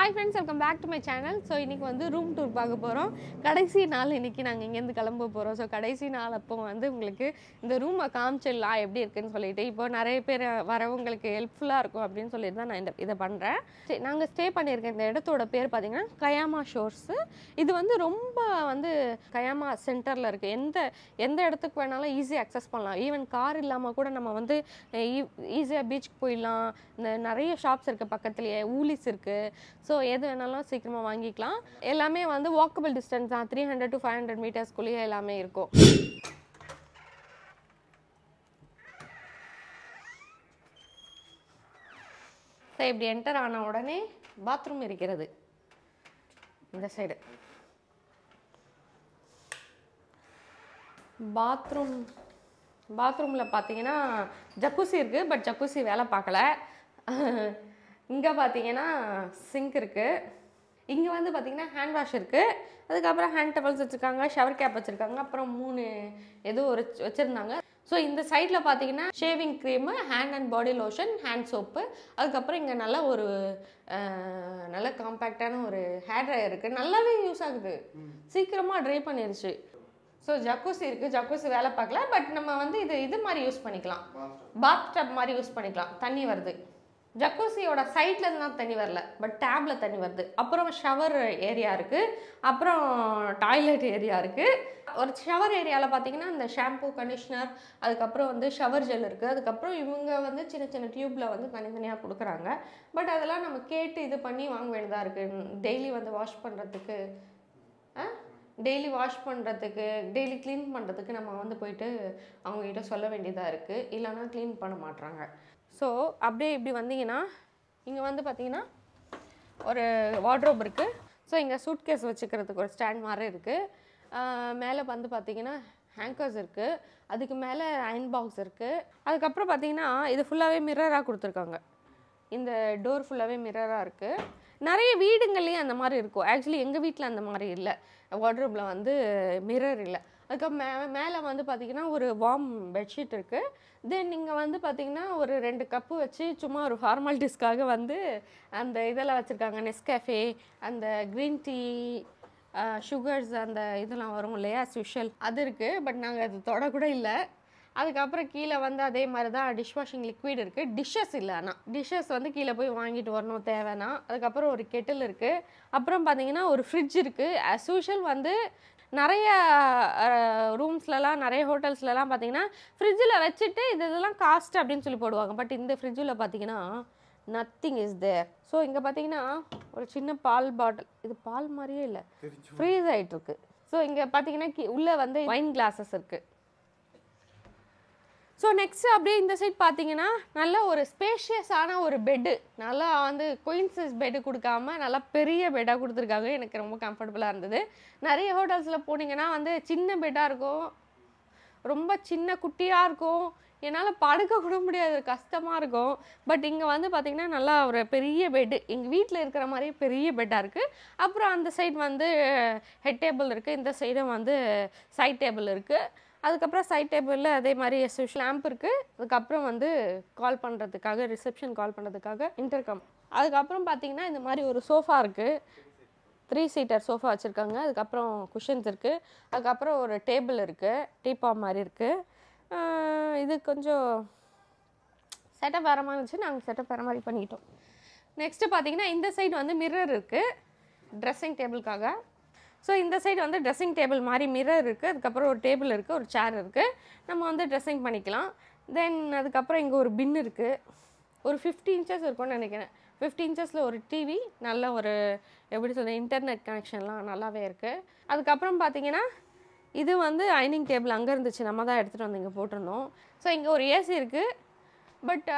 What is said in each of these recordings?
hi friends welcome back to my channel so இன்றைக்கி வந்து room tour பார்க்க போகிறோம் கடைசி நாள் இன்றைக்கி நாங்கள் இங்கேருந்து கிளம்ப போகிறோம் ஸோ கடைசி நாள் அப்போ வந்து உங்களுக்கு இந்த ரூமை காமிச்சிடலாம் எப்படி இருக்குன்னு சொல்லிட்டு இப்போ நிறைய பேர் வரவங்களுக்கு ஹெல்ப்ஃபுல்லாக இருக்கும் அப்படின்னு சொல்லிட்டு தான் நான் இந்த இதை பண்ணுறேன் சரி நாங்கள் ஸ்டே பண்ணியிருக்க இந்த இடத்தோட பேர் பார்த்திங்கன்னா கயாமா ஷோர்ஸு இது வந்து ரொம்ப வந்து கயாமா சென்டரில் இருக்குது எந்த எந்த இடத்துக்கு வேணாலும் ஈஸியாக அக்சஸ் பண்ணலாம் ஈவன் கார் இல்லாமல் கூட நம்ம வந்து ஈஸியாக பீச்சுக்கு போயிடலாம் இந்த நிறைய ஷாப்ஸ் இருக்குது பக்கத்துலேயே ஊலிஸ் இருக்குது ஸோ எது வேணாலும் சீக்கிரமாக வாங்கிக்கலாம் எல்லாமே வந்து வாக்கபிள் டிஸ்டன்ஸ் தான் three hundred to five hundred மீட்டர்ஸ்குள்ளேயே எல்லாமே இருக்கும் ஸோ இப்படி என்டர் ஆன உடனே பாத்ரூம் இருக்கிறது இந்த சைடு பாத்ரூம் பாத்ரூமில் பார்த்தீங்கன்னா ஜக்குசி இருக்குது பட் ஜக்குசி வேலை பார்க்கல இங்கே பார்த்தீங்கன்னா சிங்க் இருக்குது இங்கே வந்து பார்த்திங்கன்னா ஹேண்ட் வாஷ் இருக்குது அதுக்கப்புறம் ஹேண்ட் டவல்ஸ் வச்சுருக்காங்க ஷவர் கேப் வச்சுருக்காங்க அப்புறம் மூணு ஏதோ ஒரு வச்சுருந்தாங்க ஸோ இந்த சைடில் பார்த்தீங்கன்னா shaving cream hand and body lotion hand soap அதுக்கப்புறம் இங்கே நல்ல ஒரு நல்ல காம்பேக்டான ஒரு ஹேர் ட்ரையர் இருக்குது நல்லாவே யூஸ் ஆகுது சீக்கிரமாக ட்ரை பண்ணிருச்சு ஸோ ஜக்கூசி இருக்குது ஜக்கூசி வேலை பார்க்கல பட் நம்ம வந்து இது இது மாதிரி யூஸ் பண்ணிக்கலாம் பாத் டப் மாதிரி யூஸ் பண்ணிக்கலாம் தண்ணி வருது ஜக்கூசியோட சைட்ல தான் தண்ணி வரல பட் டேப்பில் தண்ணி வருது அப்புறம் ஷவர் ஏரியா இருக்குது அப்புறம் டாய்லெட் ஏரியா இருக்குது ஒரு ஷவர் ஏரியாவில் பார்த்தீங்கன்னா இந்த ஷாம்பூ கண்டிஷ்னர் அதுக்கப்புறம் வந்து ஷவர் ஜெல் இருக்குது அதுக்கப்புறம் இவங்க வந்து சின்ன சின்ன டியூப்பில் வந்து தனித்தனியாக கொடுக்குறாங்க பட் அதெல்லாம் நம்ம கேட்டு இது பண்ணி வாங்க வேண்டியதாக இருக்குது டெய்லி வந்து வாஷ் பண்ணுறதுக்கு டெய்லி வாஷ் பண்ணுறதுக்கு டெய்லி க்ளீன் பண்ணுறதுக்கு நம்ம வந்து போயிட்டு அவங்ககிட்ட சொல்ல வேண்டியதாக இருக்குது இல்லைன்னா க்ளீன் பண்ண மாட்டுறாங்க ஸோ அப்படியே இப்படி வந்தீங்கன்னா இங்கே வந்து பார்த்தீங்கன்னா ஒரு வார்ட்ரோப் இருக்குது ஸோ இங்கே சூட் கேஸ் வச்சுக்கிறதுக்கு ஒரு ஸ்டாண்ட் மாதிரி இருக்குது மேலே வந்து பார்த்தீங்கன்னா ஹேங்கர்ஸ் இருக்குது அதுக்கு மேலே அயன் பாக்ஸ் இருக்குது அதுக்கப்புறம் பார்த்தீங்கன்னா இது ஃபுல்லாகவே மிரராக கொடுத்துருக்காங்க இந்த டோர் ஃபுல்லாகவே மிரராக இருக்குது நிறைய வீடுங்கள்லேயும் அந்த மாதிரி இருக்கும் ஆக்சுவலி எங்கள் வீட்டில் அந்த மாதிரி இல்லை வார்ட்ரோப்பில் வந்து மிரர் இல்லை அதுக்கு மே மேலே வந்து பார்த்தீங்கன்னா ஒரு வார்ம் பெட்ஷீட் இருக்குது தென் நீங்கள் வந்து பார்த்திங்கன்னா ஒரு ரெண்டு கப்பு வச்சு சும்மா ஒரு ஃபார்மாலிட்டிஸ்க்காக வந்து அந்த இதெல்லாம் வச்சுருக்காங்க நெஸ்கேஃபே அந்த க்ரீன் டீ சுகர்ஸ் அந்த இதெல்லாம் வரும் இல்லையா ஸ்பெஷல் அது இருக்குது பட் நாங்கள் அது தொடக்கூட இல்லை அதுக்கப்புறம் கீழே வந்து அதே மாதிரி தான் டிஷ் வாஷிங் லிக்விட் இருக்குது டிஷ்ஷஸ் இல்லை ஆனால் டிஷ்ஷஸ் வந்து கீழே போய் வாங்கிட்டு வரணும் தேவைன்னா அதுக்கப்புறம் ஒரு கெட்டில் இருக்குது அப்புறம் பார்த்தீங்கன்னா ஒரு ஃப்ரிட்ஜ் இருக்குது அஸ் யூஷுவல் வந்து நிறைய ரூம்ஸ்லலாம் நிறைய ஹோட்டல்ஸ்லலாம் பார்த்தீங்கன்னா ஃப்ரிட்ஜில் வச்சுட்டு இது இதெல்லாம் காஸ்ட் அப்படின்னு சொல்லி போடுவாங்க பட் இந்த ஃப்ரிட்ஜில் பார்த்தீங்கன்னா நத்திங் இஸ் தேர் ஸோ இங்கே பார்த்தீங்கன்னா ஒரு சின்ன பால் பாட்டில் இது பால் மாதிரியே இல்லை ஃப்ரீஸ் ஆகிட்டுருக்கு ஸோ இங்கே பார்த்தீங்கன்னா உள்ளே வந்து ஒயின் கிளாஸஸ் இருக்குது ஸோ நெக்ஸ்ட்டு அப்படியே இந்த சைட் பார்த்தீங்கன்னா நல்ல ஒரு ஸ்பேஷியஸான ஒரு பெட்டு நல்லா வந்து குயின்சஸ் பெட்டு கொடுக்காம நல்லா பெரிய பெட்டாக கொடுத்துருக்காங்க எனக்கு ரொம்ப கம்ஃபர்டபுளாக இருந்தது நிறைய ஹோட்டல்ஸில் போனீங்கன்னா வந்து சின்ன பெட்டாக இருக்கும் ரொம்ப சின்ன குட்டியாக இருக்கும் என்னால் படுக்க கூட முடியாது கஷ்டமாக இருக்கும் பட் இங்கே வந்து பார்த்திங்கன்னா நல்லா ஒரு பெரிய பெட்டு எங்கள் வீட்டில் இருக்கிற மாதிரியே பெரிய பெட்டாக இருக்குது அப்புறம் அந்த சைடு வந்து ஹெட் டேபிள் இருக்குது இந்த சைடும் வந்து சைட் டேபிள் இருக்குது அதுக்கப்புறம் சைட் டேபிளில் அதே மாதிரி எஸ் லேம்ப் இருக்குது அதுக்கப்புறம் வந்து கால் பண்ணுறதுக்காக ரிசப்ஷன் கால் பண்ணுறதுக்காக இன்டர்கம் அதுக்கப்புறம் பார்த்தீங்கன்னா இந்த மாதிரி ஒரு சோஃபா இருக்குது த்ரீ சீட்டர் சோஃபா வச்சுருக்காங்க அதுக்கப்புறம் குஷன்ஸ் இருக்குது அதுக்கப்புறம் ஒரு டேபிள் இருக்குது டீபா மாதிரி இருக்குது இது கொஞ்சம் செட்டப் வேறு மாதிரி இருந்துச்சு நாங்கள் செட்டப் வேறு மாதிரி பண்ணிட்டோம் நெக்ஸ்ட்டு பார்த்தீங்கன்னா இந்த சைடு வந்து மிரர் இருக்குது ட்ரெஸ்ஸிங் டேபிளுக்காக ஸோ இந்த சைடு வந்து ட்ரெஸ்ஸிங் டேபிள் மாதிரி மிரர் இருக்குது அதுக்கப்புறம் ஒரு டேபிள் இருக்குது ஒரு சேர் இருக்குது நம்ம வந்து ட்ரெஸ்ஸிங் பண்ணிக்கலாம் தென் அதுக்கப்புறம் இங்கே ஒரு பின் இருக்குது ஒரு ஃபிஃப்டி இன்ச்சஸ் இருக்கும்னு நினைக்கிறேன் ஃபிஃப்டி இன்ச்சஸில் ஒரு டிவி நல்ல ஒரு எப்படி சொல்கிறது இன்டர்நெட் கனெக்ஷன்லாம் நல்லாவே இருக்குது அதுக்கப்புறம் பார்த்தீங்கன்னா இது வந்து ஐனிங் டேபிள் அங்கே இருந்துச்சு நம்ம தான் எடுத்துகிட்டு வந்து இங்கே போட்டிருந்தோம் ஸோ இங்கே ஒரு ஏசி இருக்குது பட்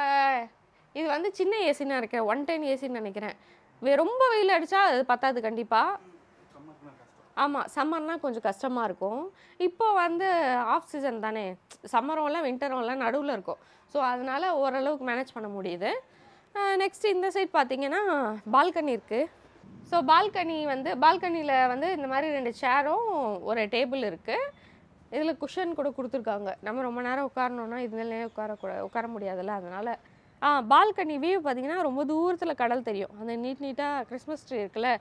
இது வந்து சின்ன ஏசின்னு இருக்கேன் ஒன் டென் ஏசின்னு நினைக்கிறேன் ரொம்ப வெயில் அடித்தா அது பத்தாது கண்டிப்பாக ஆமாம் சம்மர்னால் கொஞ்சம் கஷ்டமாக இருக்கும் இப்போ வந்து ஆஃப் சீசன் தானே சம்மரும்லாம் விண்டரும்லாம் நடுவில் இருக்கும் ஸோ அதனால் ஓரளவுக்கு மேனேஜ் பண்ண முடியுது நெக்ஸ்ட் இந்த சைட் பார்த்திங்கன்னா பால்கனி இருக்குது ஸோ பால்கனி வந்து பால்கனியில் வந்து இந்த மாதிரி ரெண்டு சேரும் ஒரு டேபிள் இருக்குது இதில் குஷன் கூட கொடுத்துருக்காங்க நம்ம ரொம்ப நேரம் உட்காரணுன்னா இதுலேயே உட்காரக்கூட உட்கார முடியாதுல்ல அதனால் ஆ பால்கனி வியூ பார்த்திங்கன்னா ரொம்ப தூரத்தில் கடல் தெரியும் அந்த நீட் நீட்டாக கிறிஸ்மஸ் ட்ரீ இருக்குல்ல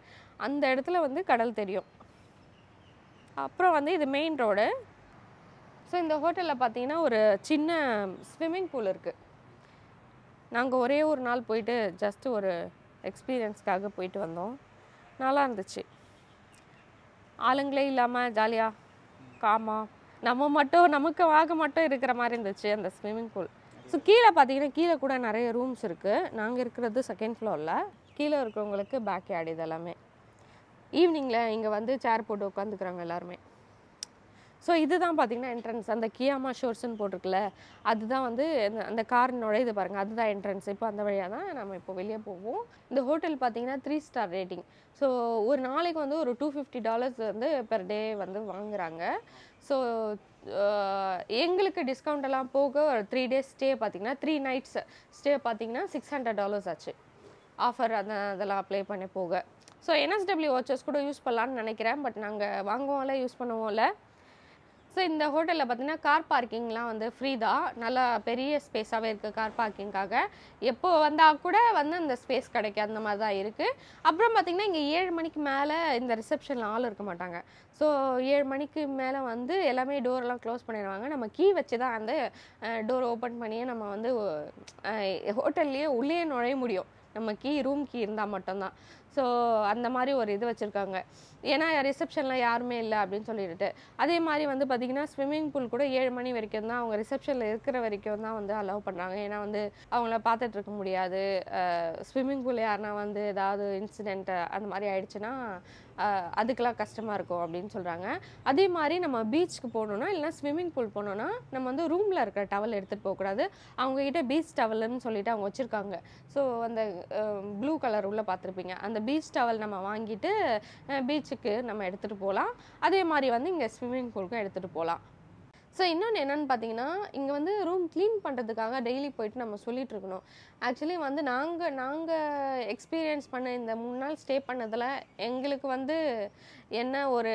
அந்த இடத்துல வந்து கடல் தெரியும் அப்புறம் வந்து இது மெயின் ரோடு ஸோ இந்த ஹோட்டலில் பார்த்தீங்கன்னா ஒரு சின்ன ஸ்விம்மிங் பூல் இருக்குது நாங்கள் ஒரே ஒரு நாள் போயிட்டு ஜஸ்ட்டு ஒரு எக்ஸ்பீரியன்ஸ்க்காக போயிட்டு வந்தோம் நல்லா இருந்துச்சு ஆளுங்களே இல்லாமல் ஜாலியாக காமாக நம்ம மட்டும் நமக்கு வாக மட்டும் இருக்கிற மாதிரி இருந்துச்சு அந்த ஸ்விம்மிங் பூல் ஸோ கீழே பார்த்தீங்கன்னா கீழே கூட நிறைய ரூம்ஸ் இருக்குது நாங்கள் இருக்கிறது செகண்ட் ஃப்ளோரில் கீழே இருக்கிறவங்களுக்கு பேக் யார்டு இதெல்லாமே ஈவினிங்கில் இங்கே வந்து சேர் போட்டு உட்காந்துக்கிறாங்க எல்லாருமே ஸோ இதுதான் பார்த்திங்கன்னா என்ட்ரன்ஸ் அந்த கியாமா ஷோர்ஸ்ன்னு போட்டிருக்குல்ல அதுதான் வந்து அந்த கார் நுழையுது பாருங்கள் அதுதான் என்ட்ரன்ஸ் இப்போ அந்த வழியாக தான் நம்ம இப்போ வெளியே போவோம் இந்த ஹோட்டல் பார்த்தீங்கன்னா த்ரீ ஸ்டார் ரேட்டிங் ஸோ ஒரு நாளைக்கு வந்து ஒரு டூ ஃபிஃப்டி டாலர்ஸ் வந்து பெர் டே வந்து வாங்குகிறாங்க ஸோ எங்களுக்கு டிஸ்கவுண்ட் எல்லாம் போக ஒரு த்ரீ டேஸ் ஸ்டே பார்த்தீங்கன்னா த்ரீ நைட்ஸ் ஸ்டே பார்த்தீங்கன்னா சிக்ஸ் ஹண்ட்ரட் டாலர்ஸ் ஆச்சு ஆஃபர் அந்த அதெல்லாம் அப்ளை பண்ணி போக ஸோ என்எஸ்டபிள்யூ வாட்சஸ் கூட யூஸ் பண்ணலான்னு நினைக்கிறேன் பட் நாங்கள் வாங்குவோம்ல யூஸ் பண்ணுவோம்ல ஸோ இந்த ஹோட்டலில் பார்த்தீங்கன்னா கார் பார்க்கிங்லாம் வந்து ஃப்ரீ தான் நல்லா பெரிய ஸ்பேஸாகவே இருக்குது கார் பார்க்கிங்காக எப்போ வந்தால் கூட வந்து அந்த ஸ்பேஸ் கிடைக்கும் அந்த மாதிரி தான் இருக்குது அப்புறம் பார்த்திங்கன்னா இங்கே ஏழு மணிக்கு மேலே இந்த ரிசப்ஷனில் ஆள் இருக்க மாட்டாங்க ஸோ ஏழு மணிக்கு மேலே வந்து எல்லாமே டோரெல்லாம் க்ளோஸ் பண்ணிடுவாங்க நம்ம கீ வச்சு தான் அந்த டோர் ஓப்பன் பண்ணியே நம்ம வந்து ஹோட்டல்லையே உள்ளே நுழைய முடியும் நம்ம கீ ரூம் கீ இருந்தால் மட்டும்தான் ஸோ அந்த மாதிரி ஒரு இது வச்சுருக்காங்க ஏன்னா ரிசப்ஷனில் யாருமே இல்லை அப்படின்னு சொல்லிட்டு அதே மாதிரி வந்து பார்த்திங்கன்னா ஸ்விம்மிங் பூல் கூட ஏழு மணி வரைக்கும் தான் அவங்க ரிசப்ஷனில் இருக்கிற வரைக்கும் தான் வந்து அலோவ் பண்ணுறாங்க ஏன்னா வந்து அவங்கள பார்த்துட்ருக்க முடியாது ஸ்விம்மிங் பூல் யாருனா வந்து ஏதாவது இன்சிடெண்ட்டு அந்த மாதிரி ஆயிடுச்சுன்னா அதுக்கெலாம் கஷ்டமாக இருக்கும் அப்படின்னு சொல்கிறாங்க அதே மாதிரி நம்ம பீச்சுக்கு போகணுன்னா இல்லைனா ஸ்விம்மிங் பூல் போனோன்னா நம்ம வந்து ரூமில் இருக்கிற டவல் எடுத்துகிட்டு போகக்கூடாது அவங்ககிட்ட பீச் டவல்னு சொல்லிட்டு அவங்க வச்சுருக்காங்க ஸோ அந்த ப்ளூ கலர் உள்ளே பார்த்துருப்பீங்க அந்த பீச் டவல் நம்ம வாங்கிட்டு பீச்சுக்கு நம்ம எடுத்துகிட்டு போகலாம் அதே மாதிரி வந்து இங்கே ஸ்விம்மிங் பூலுக்கும் எடுத்துகிட்டு போகலாம் ஸோ இன்னொன்று என்னென்னு பார்த்தீங்கன்னா இங்கே வந்து ரூம் க்ளீன் பண்ணுறதுக்காக டெய்லி போயிட்டு நம்ம சொல்லிகிட்டு இருக்கணும் ஆக்சுவலி வந்து நாங்கள் நாங்கள் எக்ஸ்பீரியன்ஸ் பண்ண இந்த மூணு நாள் ஸ்டே பண்ணதில் எங்களுக்கு வந்து என்ன ஒரு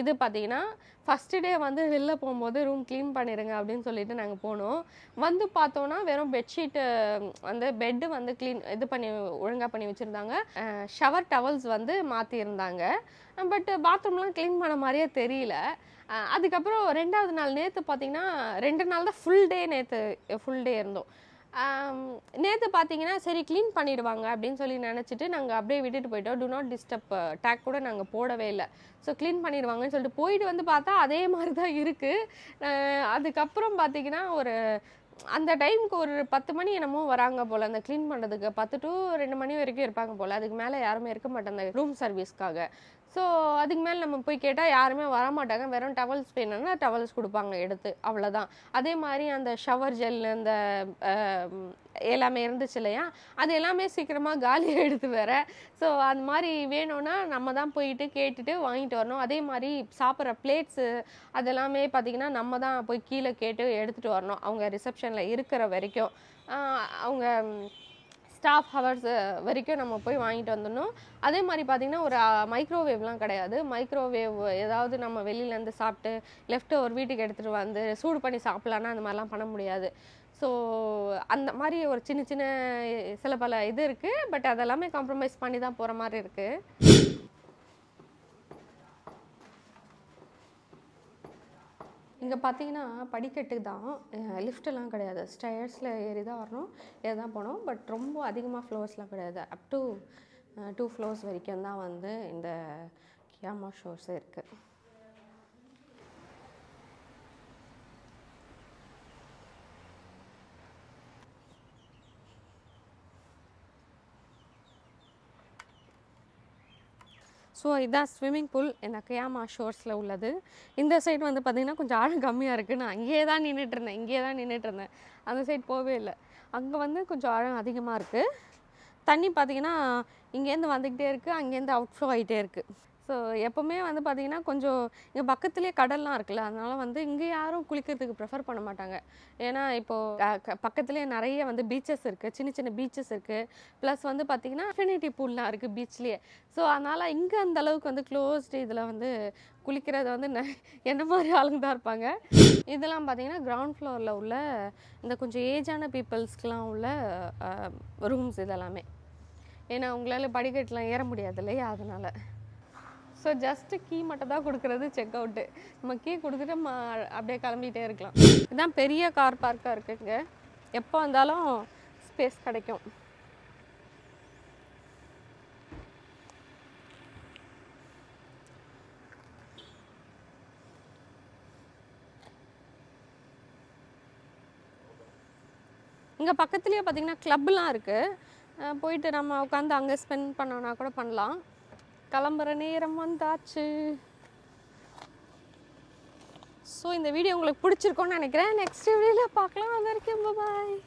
இது பார்த்தீங்கன்னா ஃபஸ்ட்டு டே வந்து வெளில போகும்போது ரூம் க்ளீன் பண்ணிடுங்க அப்படின்னு சொல்லிட்டு நாங்கள் போனோம் வந்து பார்த்தோன்னா வெறும் பெட்ஷீட்டு வந்து பெட்டு வந்து க்ளீன் இது பண்ணி ஒழுங்காக பண்ணி வச்சுருந்தாங்க ஷவர் டவல்ஸ் வந்து மாற்றியிருந்தாங்க பட்டு பாத்ரூம்லாம் க்ளீன் பண்ண மாதிரியே தெரியல அதுக்கப்புறம் ரெண்டாவது நாள் நேற்று பார்த்தீங்கன்னா ரெண்டு நாள் தான் ஃபுல் டே நேற்று ஃபுல் டே இருந்தோம் நேற்று பார்த்தீங்கன்னா சரி க்ளீன் பண்ணிடுவாங்க அப்படின்னு சொல்லி நினச்சிட்டு நாங்கள் அப்படியே விட்டுட்டு போயிட்டோம் டூ நாட் டிஸ்டர்ப் டேக் கூட நாங்கள் போடவே இல்லை ஸோ க்ளீன் பண்ணிடுவாங்கன்னு சொல்லிட்டு போயிட்டு வந்து பார்த்தா அதே மாதிரி தான் இருக்குது அதுக்கப்புறம் பார்த்தீங்கன்னா ஒரு அந்த டைமுக்கு ஒரு பத்து மணி என்னமோ வராங்க போல் அந்த க்ளீன் பண்ணுறதுக்கு பத்து டு ரெண்டு மணி வரைக்கும் இருப்பாங்க போல் அதுக்கு மேலே யாருமே இருக்க அந்த ரூம் சர்வீஸ்க்காக ஸோ அதுக்கு மேலே நம்ம போய் கேட்டால் யாருமே வர மாட்டாங்க வெறும் டவல்ஸ் வேணும்னா டவல்ஸ் கொடுப்பாங்க எடுத்து அவ்வளோதான் அதே மாதிரி அந்த ஷவர் ஜெல் அந்த எல்லாமே இருந்துச்சு இல்லையா அது எல்லாமே சீக்கிரமாக காலி எடுத்து வேற ஸோ அது மாதிரி வேணும்னா நம்ம தான் போயிட்டு கேட்டுட்டு வாங்கிட்டு வரணும் அதே மாதிரி சாப்பிட்ற பிளேட்ஸு அதெல்லாமே பார்த்திங்கன்னா நம்ம தான் போய் கீழே கேட்டு எடுத்துகிட்டு வரணும் அவங்க ரிசப்ஷனில் இருக்கிற வரைக்கும் அவங்க ஸ்டாஃப் ஹவர்ஸ் வரைக்கும் நம்ம போய் வாங்கிட்டு வந்துடணும் அதே மாதிரி பார்த்திங்கன்னா ஒரு மைக்ரோவேவ்லாம் கிடையாது மைக்ரோவேவ் ஏதாவது நம்ம வெளியிலேருந்து சாப்பிட்டு லெஃப்ட் ஒரு வீட்டுக்கு எடுத்துகிட்டு வந்து சூடு பண்ணி சாப்பிட்லான்னா அந்த மாதிரிலாம் பண்ண முடியாது ஸோ அந்த மாதிரி ஒரு சின்ன சின்ன சில பல இது இருக்குது பட் அதெல்லாமே காம்ப்ரமைஸ் பண்ணி தான் போகிற மாதிரி இருக்குது இங்கே பார்த்தீங்கன்னா படிக்கட்டு தான் லிஃப்டெல்லாம் கிடையாது ஸ்டயர்ஸில் ஏறி தான் வரணும் ஏறி தான் போனோம் பட் ரொம்ப அதிகமாக ஃப்ளோர்ஸ்லாம் கிடையாது அப் டு டூ ஃப்ளோர்ஸ் வரைக்கும் தான் வந்து இந்த கியாமா ஷோர்ஸ் இருக்குது ஸோ இதான் ஸ்விம்மிங் பூல் இந்த கயாமா ஷோர்ஸில் உள்ளது இந்த சைடு வந்து பார்த்திங்கன்னா கொஞ்சம் ஆழம் கம்மியாக இருக்குது நான் அங்கேயே தான் நின்றுட்டுருந்தேன் இங்கேயே தான் நின்றுட்டுருந்தேன் அந்த சைடு போகவே இல்லை அங்கே வந்து கொஞ்சம் ஆழம் அதிகமாக இருக்குது தண்ணி பார்த்திங்கன்னா இங்கேருந்து வந்துக்கிட்டே இருக்குது அங்கேருந்து அவுட் ஃப்ளோ ஆகிட்டே இருக்குது ஸோ எப்போவுமே வந்து பார்த்திங்கன்னா கொஞ்சம் இங்கே பக்கத்துலேயே கடல்லாம் இருக்குல்ல அதனால் வந்து இங்கே யாரும் குளிக்கிறதுக்கு ப்ரிஃபர் பண்ண மாட்டாங்க ஏன்னா இப்போது பக்கத்துலேயே நிறைய வந்து பீச்சஸ் இருக்குது சின்ன சின்ன பீச்சஸ் இருக்குது ப்ளஸ் வந்து பார்த்திங்கன்னா இன்ஃபினிட்டி பூல்லாம் இருக்குது பீச்லேயே ஸோ அதனால் இங்கே அந்த அளவுக்கு வந்து க்ளோஸ்டு இதில் வந்து குளிக்கிறது வந்து என்ன மாதிரி ஆளுங்க தான் இருப்பாங்க இதெல்லாம் பார்த்தீங்கன்னா கிரவுண்ட் ஃப்ளோரில் உள்ள இந்த கொஞ்சம் ஏஜான பீப்புள்ஸ்க்கெலாம் உள்ள ரூம்ஸ் இதெல்லாமே ஏன்னா உங்களால் படிக்கட்டெலாம் ஏற முடியாது இல்லையா அதனால் ஸோ ஜஸ்ட்டு கீ மட்டும் தான் கொடுக்குறது செக் அவுட்டு நம்ம கீ கொடுத்துட்டு நம்ம அப்படியே கிளம்பிகிட்டே இருக்கலாம் இதுதான் பெரிய கார் பார்க்காக இருக்குங்க எப்போ வந்தாலும் ஸ்பேஸ் கிடைக்கும் இங்கே பக்கத்துலேயே பார்த்தீங்கன்னா க்ளப்லாம் இருக்குது போயிட்டு நம்ம உட்காந்து அங்கே ஸ்பெண்ட் பண்ணோன்னா கூட பண்ணலாம் கிளம்புற நேரம் வந்தாச்சு ஸோ இந்த வீடியோ உங்களுக்கு பிடிச்சிருக்கோன்னு நினைக்கிறேன் நெக்ஸ்ட் வீடியோவில் பார்க்கலாம் வரைக்கும் பாய்